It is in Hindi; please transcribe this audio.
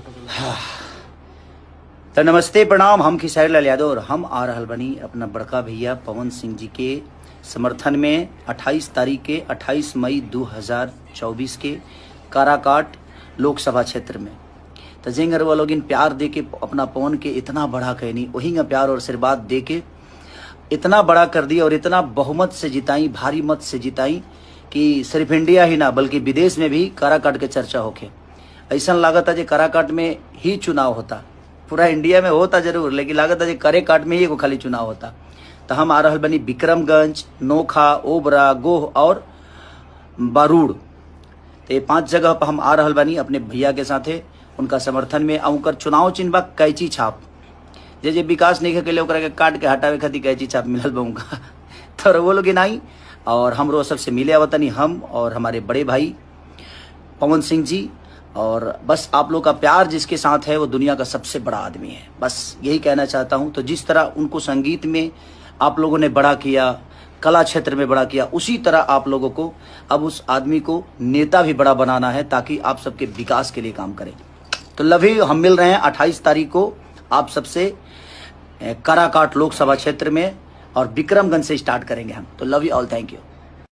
तो नमस्ते प्रणाम हम खिसारी लाल यादव और हम आ रहा बनी अपना बड़का भैया पवन सिंह जी के समर्थन में 28 तारीख के 28 मई 2024 के काराकाट लोकसभा क्षेत्र में तो जेंगर वो लोग प्यार दे के अपना पवन के इतना बड़ा कहनी वही प्यार और आशीर्वाद दे के इतना बड़ा कर दिया और इतना बहुमत से जिताई भारी मत से जिताई कि सिर्फ इंडिया ही ना बल्कि विदेश में भी काराकाट के चर्चा होके ऐसा लागत जे कराकाट में ही चुनाव होता पूरा इंडिया में होता जरूर लेकिन लागत जे करे काट में ही एगो खाली चुनाव होता तो हम आ रहा बनी विक्रमगंज नोखा ओबरा गोह और बारूड तो ये पांच जगह पर हम आ रहा बनी अपने भैया के साथ उनका समर्थन में उनकर चुनाव चिन्ह बा कैची छाप जे जे विकास नहीं के लिए काट के हटावे खाती कैची छाप मिलल बहुका तो वो लोग नाई और हम सबसे मिले आवतनी हम और हमारे बड़े भाई पवन सिंह जी और बस आप लोग का प्यार जिसके साथ है वो दुनिया का सबसे बड़ा आदमी है बस यही कहना चाहता हूँ तो जिस तरह उनको संगीत में आप लोगों ने बड़ा किया कला क्षेत्र में बड़ा किया उसी तरह आप लोगों को अब उस आदमी को नेता भी बड़ा बनाना है ताकि आप सबके विकास के लिए काम करें तो लभी हम मिल रहे हैं 28 तारीख को आप सबसे कराकाट लोकसभा क्षेत्र में और विक्रमगंज से स्टार्ट करेंगे हम तो love you all thank you